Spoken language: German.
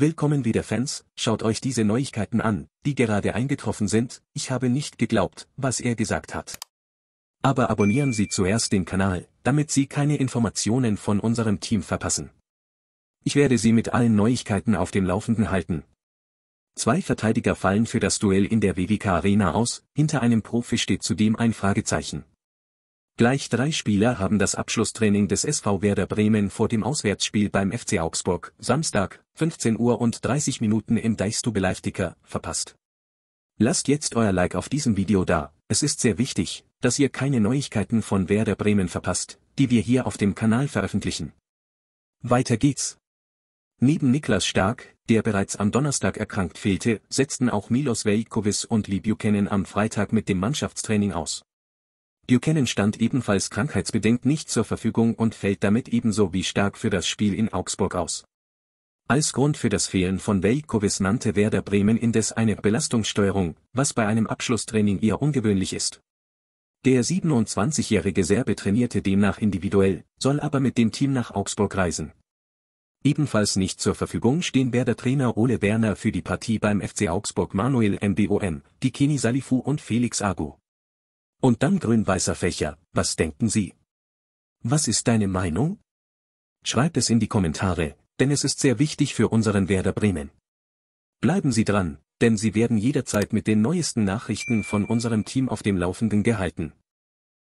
Willkommen wieder Fans, schaut euch diese Neuigkeiten an, die gerade eingetroffen sind, ich habe nicht geglaubt, was er gesagt hat. Aber abonnieren Sie zuerst den Kanal, damit Sie keine Informationen von unserem Team verpassen. Ich werde Sie mit allen Neuigkeiten auf dem Laufenden halten. Zwei Verteidiger fallen für das Duell in der WWK Arena aus, hinter einem Profi steht zudem ein Fragezeichen. Gleich drei Spieler haben das Abschlusstraining des SV Werder Bremen vor dem Auswärtsspiel beim FC Augsburg, Samstag, 15 Uhr und 30 Minuten im Deichstube Live-Ticker, verpasst. Lasst jetzt euer Like auf diesem Video da, es ist sehr wichtig, dass ihr keine Neuigkeiten von Werder Bremen verpasst, die wir hier auf dem Kanal veröffentlichen. Weiter geht's. Neben Niklas Stark, der bereits am Donnerstag erkrankt fehlte, setzten auch Milos Veljkovic und Libjukenin am Freitag mit dem Mannschaftstraining aus. Buchanan stand ebenfalls krankheitsbedingt nicht zur Verfügung und fällt damit ebenso wie Stark für das Spiel in Augsburg aus. Als Grund für das Fehlen von Velkovic nannte Werder Bremen indes eine Belastungssteuerung, was bei einem Abschlusstraining eher ungewöhnlich ist. Der 27-jährige Serbe trainierte demnach individuell, soll aber mit dem Team nach Augsburg reisen. Ebenfalls nicht zur Verfügung stehen Werder-Trainer Ole Werner für die Partie beim FC Augsburg Manuel Mbom, Dikeni Salifu und Felix Agu. Und dann grün-weißer Fächer, was denken Sie? Was ist deine Meinung? Schreibt es in die Kommentare, denn es ist sehr wichtig für unseren Werder Bremen. Bleiben Sie dran, denn Sie werden jederzeit mit den neuesten Nachrichten von unserem Team auf dem Laufenden gehalten.